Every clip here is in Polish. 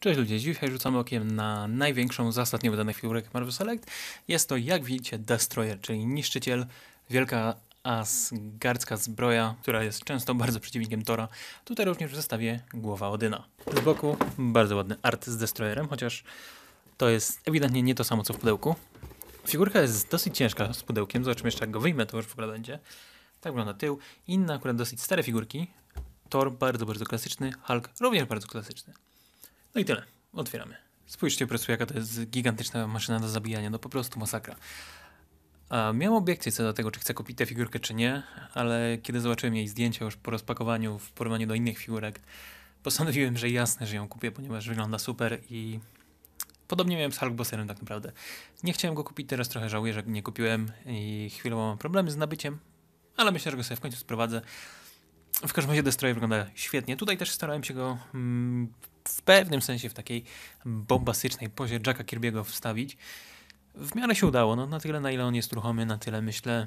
Cześć ludzie, dzisiaj rzucamy okiem na największą z ostatnio wydanych figurek Marvel Select. Jest to, jak widzicie, Destroyer, czyli niszczyciel, wielka asgardzka zbroja, która jest często bardzo przeciwnikiem Tora. Tutaj również w zestawie głowa Odyna. Z boku bardzo ładny art z Destroyerem, chociaż to jest ewidentnie nie to samo co w pudełku. Figurka jest dosyć ciężka z pudełkiem, zobaczymy jeszcze jak go wyjmę, to już w ogóle będzie. Tak wygląda tył. Inne akurat dosyć stare figurki. Thor bardzo, bardzo klasyczny, Hulk również bardzo klasyczny. No i tyle. Otwieramy. Spójrzcie po prostu, jaka to jest gigantyczna maszyna do zabijania. No po prostu masakra. A miałem obiekcję co do tego, czy chcę kupić tę figurkę, czy nie, ale kiedy zobaczyłem jej zdjęcia już po rozpakowaniu w porównaniu do innych figurek, postanowiłem, że jasne, że ją kupię, ponieważ wygląda super i podobnie miałem z Hulkbusterem tak naprawdę. Nie chciałem go kupić, teraz trochę żałuję, że nie kupiłem i chwilowo mam problemy z nabyciem, ale myślę, że go sobie w końcu sprowadzę. W każdym razie Destroyer wygląda świetnie. Tutaj też starałem się go mm, w pewnym sensie w takiej bombastycznej pozie Jacka Kirby'ego wstawić. W miarę się udało, no, na tyle na ile on jest ruchomy, na tyle myślę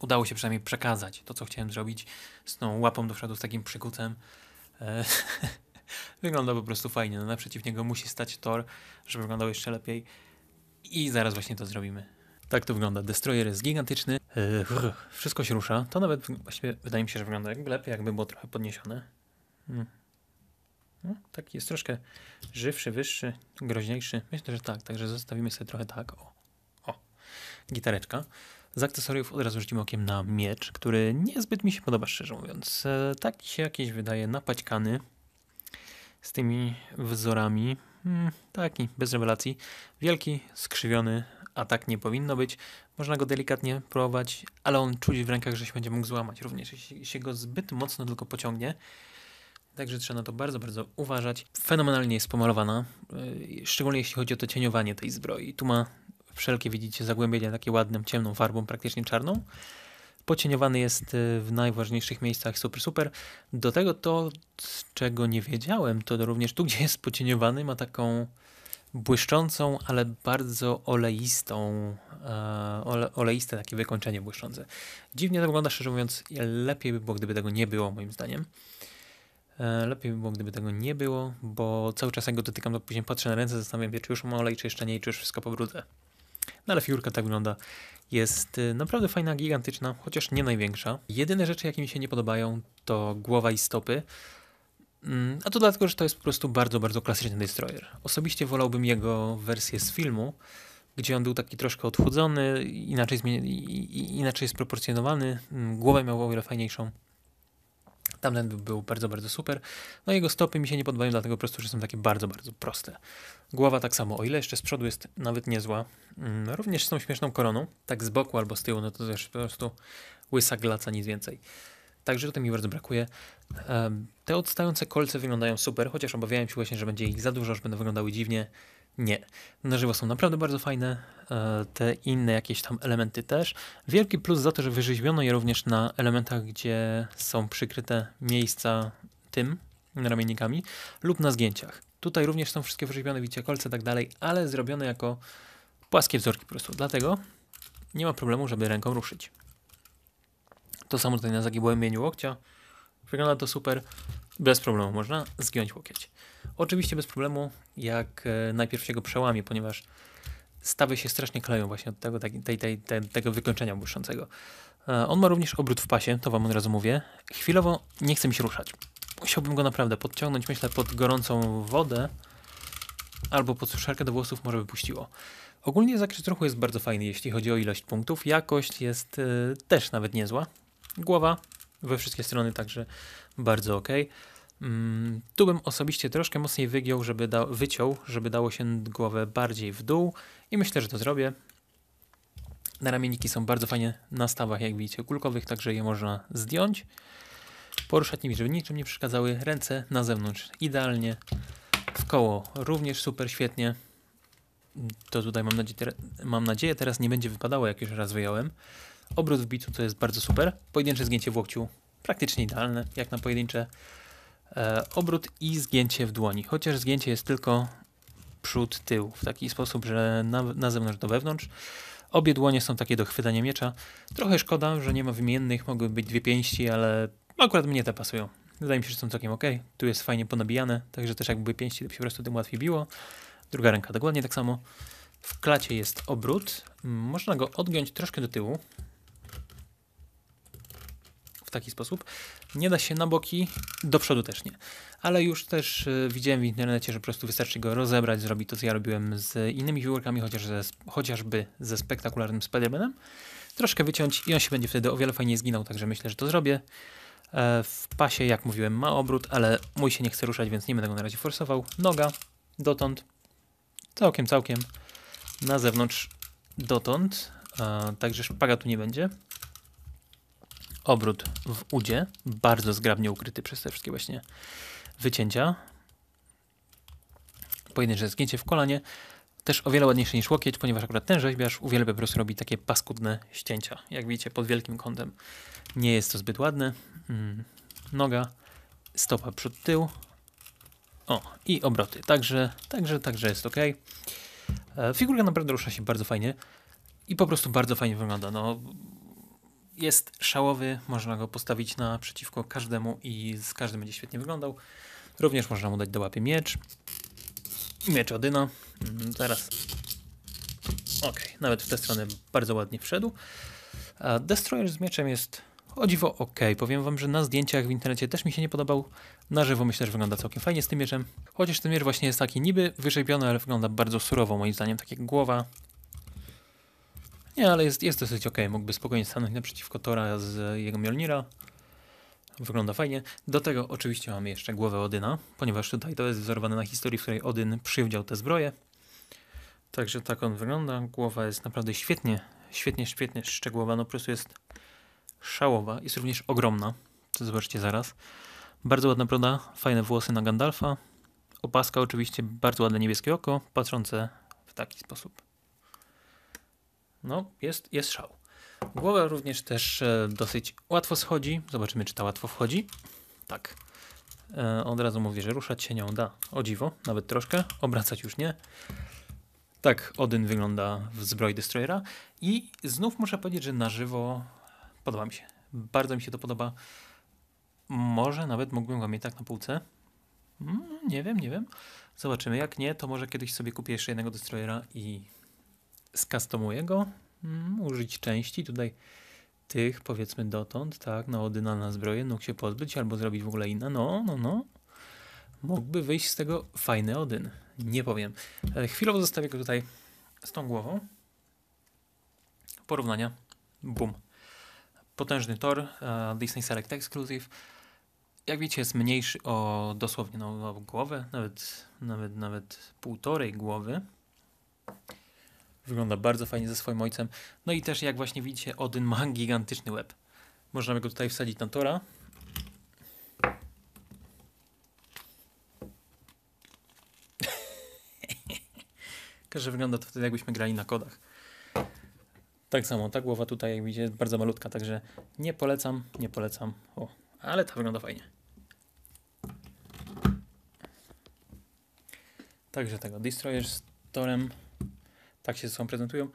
udało się przynajmniej przekazać to, co chciałem zrobić z tą łapą do przodu, z takim przykucem. E, wygląda po prostu fajnie. No, naprzeciw niego musi stać tor, żeby wyglądał jeszcze lepiej. I zaraz właśnie to zrobimy. Tak to wygląda. Destroyer jest gigantyczny. Yy, wszystko się rusza. To nawet właściwie wydaje mi się, że wygląda jak lepiej, jakby było trochę podniesione. Hmm. No, taki jest troszkę żywszy, wyższy, groźniejszy. Myślę, że tak, także zostawimy sobie trochę tak. O, o. gitareczka. Z akcesoriów od razu rzucimy okiem na miecz, który niezbyt mi się podoba, szczerze mówiąc. E, tak się jakieś wydaje napaćkany z tymi wzorami. Hmm, taki, bez rewelacji. Wielki, skrzywiony, a tak nie powinno być. Można go delikatnie próbować, ale on czuć w rękach, że się będzie mógł złamać również, jeśli się go zbyt mocno tylko pociągnie. Także trzeba na to bardzo, bardzo uważać. Fenomenalnie jest pomalowana, y, szczególnie jeśli chodzi o to cieniowanie tej zbroi. Tu ma wszelkie, widzicie, zagłębienia takie ładnym, ciemną farbą, praktycznie czarną. Pocieniowany jest y, w najważniejszych miejscach super, super. Do tego to, czego nie wiedziałem, to również tu, gdzie jest pocieniowany, ma taką błyszczącą, ale bardzo oleistą, e, ole, oleiste takie wykończenie błyszczące. Dziwnie to wygląda, szczerze mówiąc, lepiej by było, gdyby tego nie było, moim zdaniem. E, lepiej by było, gdyby tego nie było, bo cały czas jak go dotykam, to później patrzę na ręce, zastanawiam się, czy już mam olej, czy jeszcze nie, czy już wszystko pobrudzę. No ale figurka tak wygląda. Jest e, naprawdę fajna, gigantyczna, chociaż nie największa. Jedyne rzeczy, jakie mi się nie podobają, to głowa i stopy. Mm, a to dlatego, że to jest po prostu bardzo, bardzo klasyczny destroyer. Osobiście wolałbym jego wersję z filmu, gdzie on był taki troszkę odchudzony, inaczej, inaczej jest proporcjonowany, mm, głowę miał o wiele fajniejszą. Tamten był bardzo, bardzo super. No jego stopy mi się nie podobają, dlatego po prostu, że są takie bardzo, bardzo proste. Głowa tak samo, o ile jeszcze z przodu jest nawet niezła. Mm, również z tą śmieszną koroną, tak z boku albo z tyłu, no to też po prostu łysa glaca, nic więcej. Także tutaj mi bardzo brakuje. Te odstające kolce wyglądają super, chociaż obawiałem się właśnie, że będzie ich za dużo, że będą wyglądały dziwnie. Nie. Na żywo są naprawdę bardzo fajne. E, te inne jakieś tam elementy też. Wielki plus za to, że wyrzeźbiono je również na elementach, gdzie są przykryte miejsca tym ramiennikami lub na zdjęciach. Tutaj również są wszystkie wyrzeźbione, widzicie, kolce i tak dalej, ale zrobione jako płaskie wzorki po prostu. Dlatego nie ma problemu, żeby ręką ruszyć. To samo tutaj na zagięłym mieniu łokcia. Wygląda to super. Bez problemu można zgiąć łokieć. Oczywiście bez problemu, jak e, najpierw się go przełamie, ponieważ stawy się strasznie kleją właśnie od tego, tak, tej, tej, tej, tego wykończenia błyszczącego. E, on ma również obrót w pasie, to wam od razu mówię. Chwilowo nie chce mi się ruszać. Musiałbym go naprawdę podciągnąć, myślę, pod gorącą wodę albo pod suszarkę do włosów może wypuściło. Ogólnie zakres ruchu jest bardzo fajny, jeśli chodzi o ilość punktów. Jakość jest y, też nawet niezła. Głowa we wszystkie strony także bardzo ok. Mm, tu bym osobiście troszkę mocniej wygiął, żeby da, wyciął, żeby dało się głowę bardziej w dół i myślę, że to zrobię. Na ramieniki są bardzo fajnie na stawach, jak widzicie, kulkowych, także je można zdjąć. Poruszać nimi, żeby niczym nie przeszkadzały. Ręce na zewnątrz idealnie. W koło również super świetnie. To tutaj mam nadzieję, mam nadzieję teraz nie będzie wypadało, jak już raz wyjąłem. Obrót w bitu to jest bardzo super. Pojedyncze zgięcie w łokciu praktycznie idealne, jak na pojedyncze E, obrót i zgięcie w dłoni. Chociaż zgięcie jest tylko przód, tył, w taki sposób, że na, na zewnątrz do wewnątrz. Obie dłonie są takie do chwytania miecza. Trochę szkoda, że nie ma wymiennych, mogły być dwie pięści, ale akurat mnie te pasują. Wydaje mi się, że są całkiem ok. Tu jest fajnie ponabijane, także też jakby pięści, to się po prostu tym łatwiej biło. Druga ręka dokładnie tak samo. W klacie jest obrót. Można go odgiąć troszkę do tyłu, w taki sposób. Nie da się na boki, do przodu też nie. Ale już też y, widziałem w internecie, że po prostu wystarczy go rozebrać, zrobić to, co ja robiłem z innymi figurkami, chociaż ze, chociażby ze spektakularnym Spider-Manem. Troszkę wyciąć i on się będzie wtedy o wiele fajniej zginął, także myślę, że to zrobię. E, w pasie, jak mówiłem, ma obrót, ale mój się nie chce ruszać, więc nie będę go na razie forsował. Noga dotąd, całkiem, całkiem na zewnątrz dotąd, e, także szpaga tu nie będzie obrót w udzie, bardzo zgrabnie ukryty przez te wszystkie właśnie wycięcia. Pojedyncze zgięcie w kolanie, też o wiele ładniejsze niż łokieć, ponieważ akurat ten rzeźbiarz uwielbia po prostu robi takie paskudne ścięcia. Jak widzicie, pod wielkim kątem nie jest to zbyt ładne. Mm, noga, stopa przód, tył. O, i obroty. Także, także, także jest ok. E, figurka naprawdę rusza się bardzo fajnie i po prostu bardzo fajnie wygląda. No, jest szałowy, można go postawić na każdemu i z każdym będzie świetnie wyglądał. Również można mu dać do łapy miecz. Miecz Odyna. Mm, teraz, Ok, nawet w tę stronę bardzo ładnie wszedł. A Destroyer z mieczem jest o dziwo ok. Powiem wam, że na zdjęciach w internecie też mi się nie podobał. Na żywo myślę, że wygląda całkiem fajnie z tym mieczem. Chociaż ten miecz właśnie jest taki niby wyrzebiony, ale wygląda bardzo surowo moim zdaniem. Tak jak głowa nie, ale jest, jest dosyć ok. Mógłby spokojnie stanąć naprzeciwko Tora z jego Mjolnira. Wygląda fajnie. Do tego oczywiście mamy jeszcze głowę Odyna, ponieważ tutaj to jest wzorowane na historii, w której Odyn przywdział te zbroje. Także tak on wygląda. Głowa jest naprawdę świetnie, świetnie, świetnie szczegółowa. No po prostu jest szałowa. Jest również ogromna, co zobaczcie zaraz. Bardzo ładna broda, fajne włosy na Gandalfa. Opaska oczywiście, bardzo ładne niebieskie oko, patrzące w taki sposób no jest, jest szał. Głowa również też e, dosyć łatwo schodzi. Zobaczymy, czy ta łatwo wchodzi. Tak. E, od razu mówię, że ruszać się nią da. O dziwo, nawet troszkę. Obracać już nie. Tak Odyn wygląda w zbroi Destroyera. I znów muszę powiedzieć, że na żywo podoba mi się. Bardzo mi się to podoba. Może nawet mógłbym go mieć tak na półce. Mm, nie wiem, nie wiem. Zobaczymy. Jak nie, to może kiedyś sobie kupię jeszcze jednego Destroyera i skustomuję go, mm, użyć części tutaj tych powiedzmy dotąd, tak, no, na na zbroję, nóg się pozbyć albo zrobić w ogóle inne, no, no, no. Mógłby wyjść z tego fajny Odyn, nie powiem. E, chwilowo zostawię go tutaj z tą głową. Porównania, bum. Potężny tor, e, Disney Select Exclusive. Jak wiecie jest mniejszy o dosłownie no, głowę, nawet, nawet, nawet półtorej głowy. Wygląda bardzo fajnie ze swoim ojcem. No i też jak właśnie widzicie, Odyn ma gigantyczny łeb. Możemy go tutaj wsadzić na tora. Każdy wygląda to wtedy, jakbyśmy grali na kodach. Tak samo, ta głowa tutaj, jak widzicie, jest bardzo malutka, także nie polecam, nie polecam. O, ale ta wygląda fajnie. Także tego, Destroyer z torem tak się ze sobą prezentują.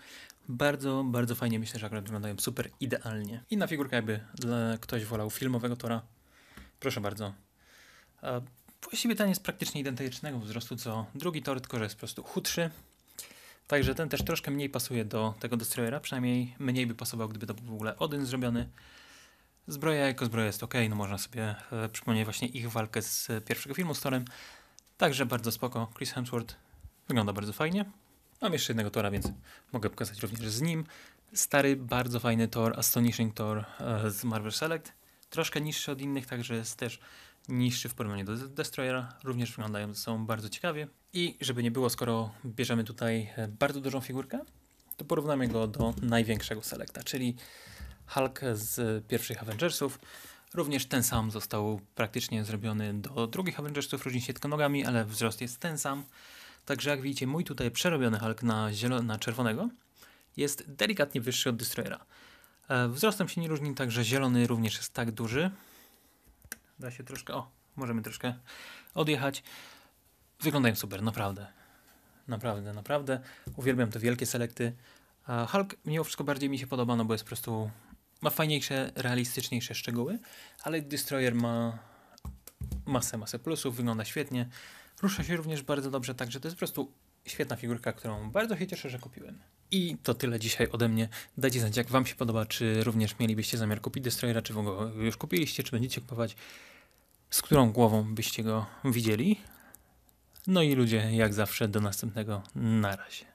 Bardzo, bardzo fajnie myślę, że akurat wyglądają super idealnie. I na figurkę jakby e, ktoś wolał filmowego tora, proszę bardzo. E, właściwie ten jest praktycznie identycznego wzrostu co drugi tor, tylko że jest po prostu chudszy. Także ten też troszkę mniej pasuje do tego destroyera, przynajmniej mniej by pasował, gdyby to był w ogóle Odyn zrobiony. Zbroja jako zbroja jest ok, no można sobie e, przypomnieć właśnie ich walkę z pierwszego filmu z Torem. Także bardzo spoko, Chris Hemsworth wygląda bardzo fajnie. Mam jeszcze jednego tora, więc mogę pokazać również z nim. Stary, bardzo fajny tor, Astonishing Tor e, z Marvel Select. Troszkę niższy od innych, także jest też niższy w porównaniu do Destroyera. Również wyglądają, są bardzo ciekawie. I żeby nie było, skoro bierzemy tutaj e, bardzo dużą figurkę, to porównamy go do największego Selecta, czyli Hulk z pierwszych Avengersów. Również ten sam został praktycznie zrobiony do drugich Avengersów, różni się tylko nogami, ale wzrost jest ten sam. Także jak widzicie, mój tutaj przerobiony Hulk na, zielo- na czerwonego jest delikatnie wyższy od Destroyera. E, wzrostem się nie różni, także zielony również jest tak duży. Da się troszkę, o, możemy troszkę odjechać. Wyglądają super, naprawdę. Naprawdę, naprawdę. Uwielbiam te wielkie selekty. E, Hulk mimo wszystko bardziej mi się podoba, no bo jest po prostu... Ma fajniejsze, realistyczniejsze szczegóły, ale Destroyer ma masę, masę plusów, wygląda świetnie. Rusza się również bardzo dobrze, także to jest po prostu świetna figurka, którą bardzo się cieszę, że kupiłem. I to tyle dzisiaj ode mnie. Dajcie znać, jak wam się podoba, czy również mielibyście zamiar kupić Destroyera, czy w już kupiliście, czy będziecie kupować, z którą głową byście go widzieli. No i ludzie, jak zawsze, do następnego. Na razie.